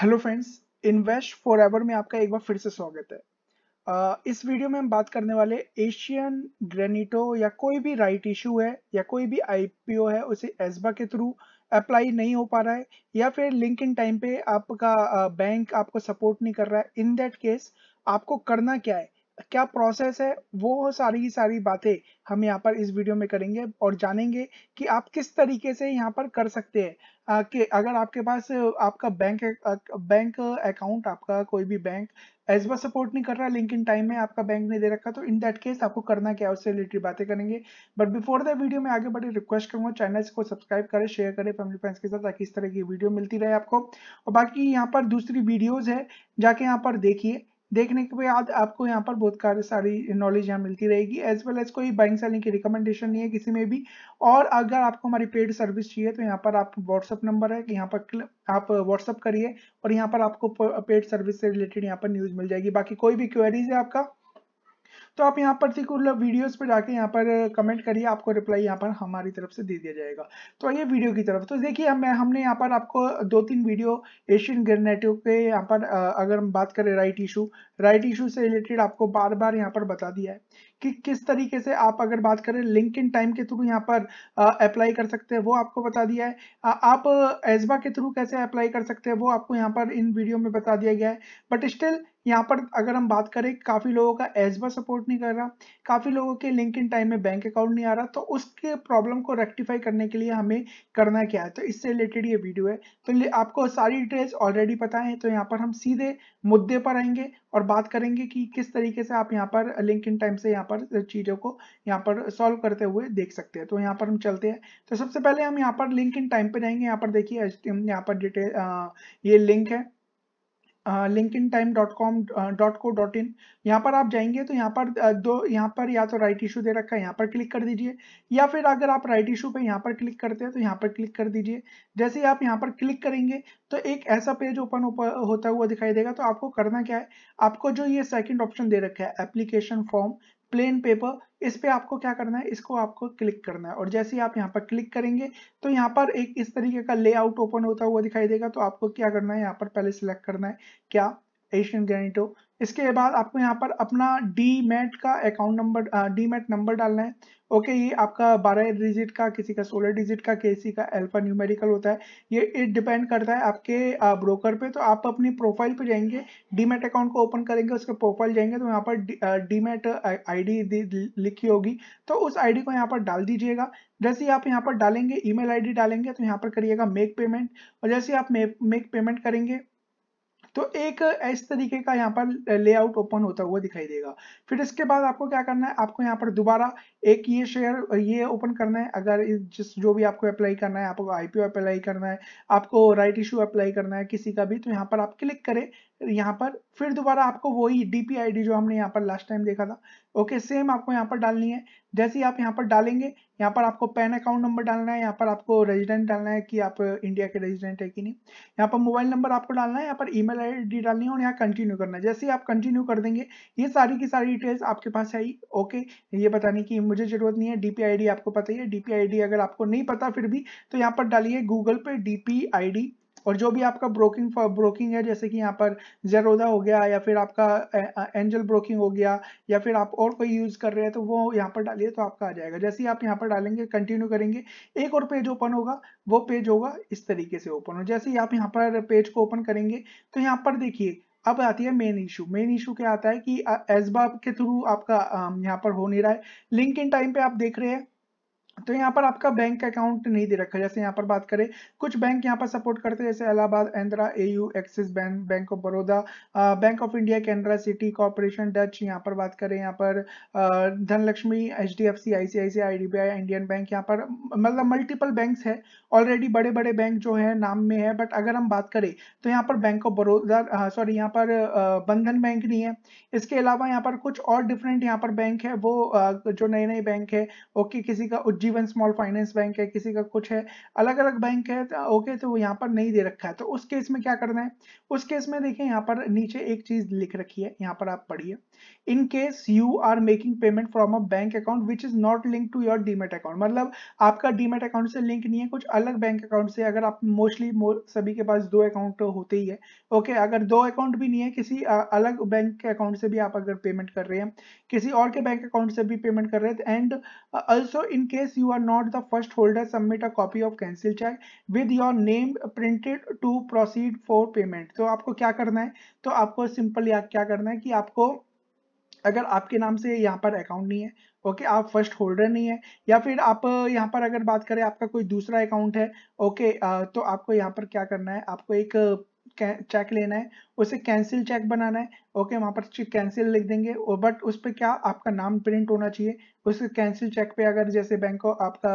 hello friends invest forever में आपका एक बार फिर से स्वागत है इस वीडियो में हम बात करने वाले एशियन ग्रेनिटो या कोई भी राइट right इशू है या कोई भी आईपीओ है उसे एसबा के थ्रू अप्लाई नहीं हो पा रहा है या फिर लिंक इन टाइम पे आपका बैंक आपको सपोर्ट नहीं कर रहा है इन दैट केस आपको करना क्या है क्या प्रोसेस है वो सारी ही सारी बातें हम यहाँ पर इस वीडियो में करेंगे और जानेंगे कि आप किस तरीके से यहाँ पर कर सकते हैं कि अगर आपके पास आपका बैंक बैंक अकाउंट आपका कोई भी बैंक एज सपोर्ट नहीं कर रहा लिंक इन टाइम में आपका बैंक नहीं दे रखा तो इन दैट केस आपको करना क्या उससे रिलेटेड बातें करेंगे बट बिफोर द वीडियो में आगे बढ़े रिक्वेस्ट करूंगा चैनल को सब्सक्राइब करें शेयर करें फैमिली फ्रेंड्स के साथ ताकि इस तरह की वीडियो मिलती रहे आपको और बाकी यहाँ पर दूसरी वीडियोज है जाके यहाँ पर देखिए देखने के बाद आपको यहाँ पर बहुत सारी नॉलेज यहाँ मिलती रहेगी एज वेल एज कोई बाइंग सेलिंग की रिकमेंडेशन नहीं है किसी में भी और अगर आपको हमारी पेड सर्विस चाहिए तो यहाँ पर आप व्हाट्सअप नंबर है यहाँ पर आप व्हाट्सअप करिए और यहाँ पर आपको पेड सर्विस से रिलेटेड यहाँ पर न्यूज़ मिल जाएगी बाकी कोई भी क्वेरीज है आपका तो आप यहाँ सिकुलर वीडियोस पर जाके यहाँ पर कमेंट करिए आपको रिप्लाई यहाँ पर हमारी तरफ से दे दिया जाएगा तो आइए वीडियो की तरफ तो देखिए हम हमने यहाँ पर आपको दो तीन वीडियो एशियन ग्रेनेटिव के यहाँ पर अगर हम बात करें राइट इशू राइट इशू से रिलेटेड आपको बार बार यहाँ पर बता दिया है कि किस तरीके से आप अगर बात करें लिंक इन टाइम के थ्रू यहाँ पर अप्लाई कर सकते हैं वो आपको बता दिया है आ, आप एजबा के थ्रू कैसे अप्लाई कर सकते हैं वो आपको यहाँ पर इन वीडियो में बता दिया गया है बट स्टिल यहाँ पर अगर हम बात करें काफ़ी लोगों का एजबा सपोर्ट नहीं कर रहा काफ़ी लोगों के लिंक इन टाइम में बैंक अकाउंट नहीं आ रहा तो उसके प्रॉब्लम को रेक्टिफाई करने के लिए हमें करना क्या है तो इससे रिलेटेड ये वीडियो है तो आपको सारी डिटेल्स ऑलरेडी पता है तो यहाँ पर हम सीधे मुद्दे पर आएंगे और बात करेंगे कि किस तरीके से आप यहाँ पर लिंक इन टाइम से यहाँ पर चीज़ों को यहाँ पर सॉल्व करते हुए देख सकते हैं तो यहाँ पर हम चलते हैं तो सबसे पहले हम यहाँ पर लिंक इन टाइम पर जाएंगे यहाँ पर देखिए यहाँ पर डिटेल ये लिंक है link in time dot com dot co dot in यहाँ पर आप जाएंगे तो यहाँ पर दो यहाँ पर या तो राइट इशू दे रखा है यहाँ पर क्लिक कर दीजिए या फिर अगर आप राइट इशू पे यहाँ पर क्लिक करते हैं तो यहाँ पर क्लिक कर दीजिए जैसे ही आप यहाँ पर क्लिक करेंगे तो एक ऐसा पेज ओपन होता हुआ दिखाई देगा तो आपको करना क्या है आपको जो ये सेकेंड ऑप्शन दे रखा है एप्लीकेशन फॉर्म प्लेन पेपर इस पे आपको क्या करना है इसको आपको क्लिक करना है और जैसे ही आप यहाँ पर क्लिक करेंगे तो यहाँ पर एक इस तरीके का लेआउट ओपन होता हुआ दिखाई देगा तो आपको क्या करना है यहाँ पर पहले सिलेक्ट करना है क्या एशियन ग्रेनिटो इसके बाद आपको यहाँ पर अपना डी मैट का account number demat number डालना है ओके ये आपका बारह डिजिट का किसी का सोलह डिजिट का किसी का अल्फा न्यूमेरिकल होता है ये इट डिपेंड करता है आपके ब्रोकर पे तो आप अपनी प्रोफाइल पे जाएंगे डीमेट अकाउंट को ओपन करेंगे उसके प्रोफाइल जाएंगे तो यहाँ पर डीमेट आईडी लिखी होगी तो उस आईडी को यहाँ पर डाल दीजिएगा जैसे ही आप यहाँ पर डालेंगे ई मेल डालेंगे तो यहाँ पर करिएगा मेक पेमेंट और जैसे आप मेक पेमेंट करेंगे तो एक इस तरीके का यहाँ पर लेआउट ओपन होता हुआ दिखाई देगा फिर इसके बाद आपको क्या करना है आपको यहाँ पर दोबारा एक ये शेयर ये ओपन करना है अगर जिस जो भी आपको अप्लाई करना है आपको आईपीओ अप्लाई करना है आपको राइट इशू अप्लाई करना है किसी का भी तो यहाँ पर आप क्लिक करें यहाँ पर फिर दोबारा आपको वही डी जो हमने यहाँ पर लास्ट टाइम देखा था ओके सेम आपको यहाँ पर डालनी है जैसे ही आप यहाँ पर डालेंगे यहाँ पर आपको पैन अकाउंट नंबर डालना है यहाँ पर आपको रेजिडेंट डालना है कि आप इंडिया के रेजिडेंट है कि नहीं यहाँ पर मोबाइल नंबर आपको डालना है यहाँ पर ईमेल आईडी डालनी है और यहाँ कंटिन्यू करना है जैसे ही आप कंटिन्यू कर देंगे ये सारी की सारी डिटेल्स आपके पास आई ओके ये बताने की मुझे जरूरत नहीं है डीपी आपको पता ही है डीपी अगर आपको नहीं पता फिर भी तो यहाँ पर डालिए गूगल पे डीपी और जो भी आपका ब्रोकिंग ब्रोकिंग है जैसे कि यहाँ पर जेरोदा हो गया या फिर आपका एंजल ब्रोकिंग हो गया या फिर आप और कोई यूज कर रहे हैं तो वो यहाँ पर डालिए तो आपका आ जाएगा जैसे ही आप यहाँ पर डालेंगे कंटिन्यू करेंगे एक और पेज ओपन होगा वो पेज होगा इस तरीके से ओपन हो जैसे ही आप यहाँ पर पेज को ओपन करेंगे तो यहाँ पर देखिए अब आती है मेन इशू मेन इशू क्या आता है कि एसबाब के थ्रू आपका यहाँ पर हो नहीं रहा है लिंक इन टाइम पे आप देख रहे हैं तो यहाँ पर आपका बैंक अकाउंट नहीं दे रखा जैसे यहाँ पर बात करें कुछ बैंक यहाँ पर सपोर्ट करते हैं जैसे Allahabad Andhra AU axis bank bank of Baroda bank of India Canara city corporation Dutch यहाँ पर बात करें यहाँ पर Dhanlaxmi H D F C I C I C I D B I Indian bank यहाँ पर मतलब मल्टीपल बैंक है ऑलरेडी बड़े बड़े बैंक जो है नाम में है बट अगर हम बात करें तो यहाँ पर बैंक ऑफ बड़ौदा सॉरी यहाँ पर बंधन बैंक नहीं है इसके अलावा यहाँ पर कुछ और डिफरेंट यहाँ पर बैंक है वो जो नए नए बैंक है ओके किसी का उज्जी जीवन स्मॉल फाइनेंस बैंक है किसी का कुछ है अलग अलग बैंक है तो ओके तो यहाँ पर नहीं दे रखा है तो उस केस में क्या करना है उस केस में देखें यहाँ पर नीचे एक चीज लिख रखी है यहाँ पर आप पढ़िए in case you are making payment from a bank account which is not link to your demat account मतलब आपका डीमेट अकाउंट से लिंक नहीं है कुछ अलग बैंक अकाउंट से अगर आप मोस्टली सभी के पास दो अकाउंट तो होते ही है ओके अगर दो अकाउंट भी नहीं है किसी अलग बैंक के अकाउंट से भी आप अगर पेमेंट कर रहे हैं किसी और के बैंक अकाउंट से भी पेमेंट कर रहे हैं and also in case you are not the first holder submit a copy of cancel check with your name printed to proceed for payment तो आपको क्या करना है तो आपको सिंपल या क्या करना है कि आपको अगर आपके नाम से यहाँ पर अकाउंट नहीं है ओके okay, आप फर्स्ट होल्डर नहीं है या फिर आप यहाँ पर अगर बात करें आपका कोई दूसरा अकाउंट है ओके okay, तो आपको यहाँ पर क्या करना है आपको एक चेक लेना है उसे कैंसिल चेक बनाना है ओके वहाँ पर कैंसिल लिख देंगे और बट उस पर क्या आपका नाम प्रिंट होना चाहिए उसके कैंसिल चेक पे अगर जैसे बैंक आपका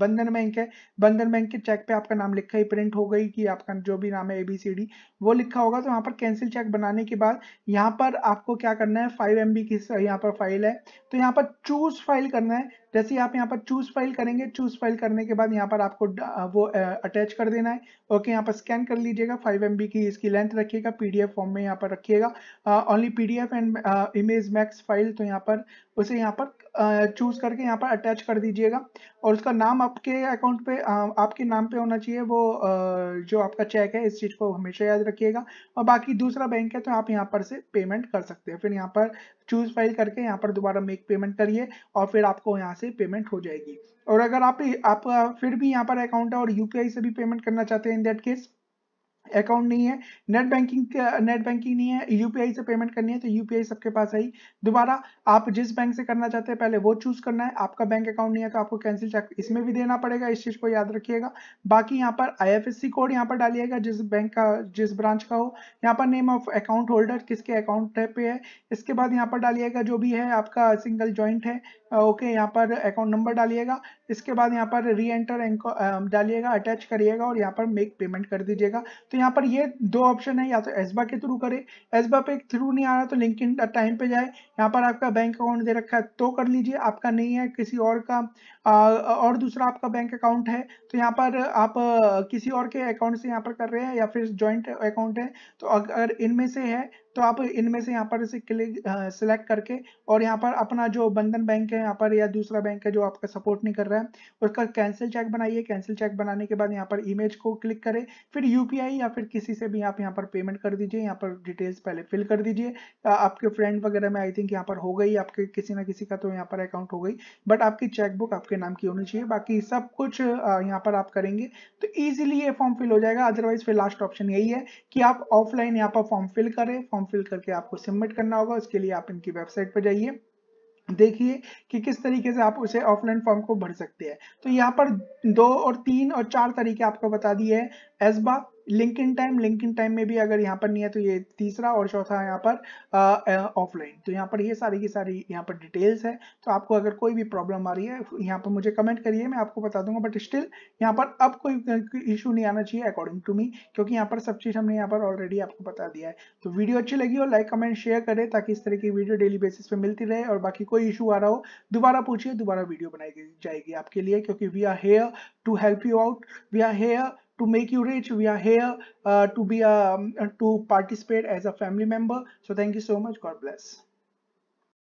बंधन बैंक है बंधन बैंक के चेक पे आपका नाम लिखा ही प्रिंट हो गई कि आपका जो भी नाम है ए बी सी डी वो लिखा होगा तो यहाँ पर कैंसिल चेक बनाने के बाद यहाँ पर आपको क्या करना है फाइव एम बी की यहाँ पर फाइल है तो यहाँ पर चूज फाइल करना है जैसे आप यहाँ पर चूज फाइल करेंगे चूज फाइल करने के बाद यहाँ पर आपको वो अटैच कर देना है ओके यहाँ पर स्कैन कर लीजिएगा फाइव एम बी की इसकी लेंथ रखिएगा पी पीडीएफ फॉर्म में यहाँ पर रखिएगा only PDF and image max file तो यहाँ पर उसे यहाँ पर चूज करके यहाँ पर अटैच कर दीजिएगा और उसका नाम आपके अकाउंट पे uh, आपके नाम पे होना चाहिए वो uh, जो आपका चेक है इस चीज़ को हमेशा याद रखिएगा और बाकी दूसरा बैंक है तो आप यहाँ पर से पेमेंट कर सकते हैं फिर यहाँ पर चूज फाइल करके यहाँ पर दोबारा मेक पेमेंट करिए और फिर आपको यहाँ से पेमेंट हो जाएगी और अगर आप आप फिर भी यहाँ पर अकाउंट है और यूपीआई से भी पेमेंट करना चाहते हैं इन दैट केस अकाउंट नहीं है नेट बैंकिंग नेट बैंकिंग नहीं है यूपीआई से पेमेंट करनी है तो यूपीआई सबके पास आई दोबारा आप जिस बैंक से करना चाहते हैं पहले वो चूज करना है आपका बैंक अकाउंट नहीं है तो आपको कैंसिल चेक इसमें भी देना पड़ेगा इस चीज को याद रखिएगा बाकी यहाँ पर आई कोड यहाँ पर डालिएगा जिस बैंक का जिस ब्रांच का हो यहाँ पर नेम ऑफ अकाउंट होल्डर किसके अकाउंट पे है इसके बाद यहाँ पर डालिएगा जो भी है आपका सिंगल ज्वाइंट है ओके यहाँ पर अकाउंट नंबर डालिएगा इसके बाद यहाँ पर री एंटर एंको डालिएगा अटैच करिएगा और यहाँ पर मेक पेमेंट कर दीजिएगा तो यहाँ पर ये दो ऑप्शन है या तो एसबा के थ्रू करें एसबा पे थ्रू नहीं आ रहा तो लिंक इन टाइम पे जाए यहाँ पर आपका बैंक अकाउंट दे रखा है तो कर लीजिए आपका नहीं है किसी और का आ, और दूसरा आपका बैंक अकाउंट है तो यहाँ पर आप किसी और के अकाउंट से यहाँ पर कर रहे हैं या फिर ज्वाइंट अकाउंट है तो अगर इनमें से है तो आप इनमें से यहाँ पर इसे क्लिक सिलेक्ट करके और यहाँ पर अपना जो बंधन बैंक है यहाँ पर या दूसरा बैंक है जो आपका सपोर्ट नहीं कर रहा है उसका कैंसिल चेक बनाइए कैंसिल चेक बनाने के बाद यहाँ पर इमेज को क्लिक करें फिर यूपीआई या फिर किसी से भी आप यहाँ पर पेमेंट कर दीजिए यहाँ पर डिटेल्स पहले फिल कर दीजिए आपके फ्रेंड वगैरह में आई थिंक यहाँ पर हो गई आपके किसी ना किसी का तो यहाँ पर अकाउंट हो गई बट आपकी चेकबुक आपके नाम की होनी चाहिए बाकी सब कुछ यहाँ पर आप करेंगे तो ईजिली ये फॉर्म फिल हो जाएगा अदरवाइज फिर लास्ट ऑप्शन यही है कि आप ऑफलाइन यहाँ पर फॉर्म फिल करें फॉर्म फिल करके आपको सबमिट करना होगा उसके लिए आप इनकी वेबसाइट पर जाइए देखिए कि किस तरीके से आप उसे ऑफलाइन फॉर्म को भर सकते हैं तो यहाँ पर दो और तीन और चार तरीके आपको बता दिए हैं ASBA link in time link in time में भी अगर यहाँ पर नहीं है तो ये तीसरा और चौथा यहाँ पर ऑफलाइन तो यहाँ पर ये सारी की सारी यहाँ पर डिटेल्स है तो आपको अगर कोई भी प्रॉब्लम आ रही है यहाँ पर मुझे कमेंट करिए मैं आपको बता दूंगा बट स्टिल यहाँ पर अब कोई इशू नहीं आना चाहिए अकॉर्डिंग टू मी क्योंकि यहाँ पर सब चीज़ हमने यहाँ पर ऑलरेडी आपको बता दिया है तो वीडियो अच्छी लगी हो लाइक कमेंट शेयर करें ताकि इस तरह की वीडियो डेली बेसिस पे मिलती रहे और बाकी कोई इशू आ रहा हो दोबारा पूछिए दोबारा वीडियो बनाई जाएगी आपके लिए क्योंकि we are here to help you out we are here to make you rich we are here uh, to be um, uh, to participate as a family member so thank you so much god bless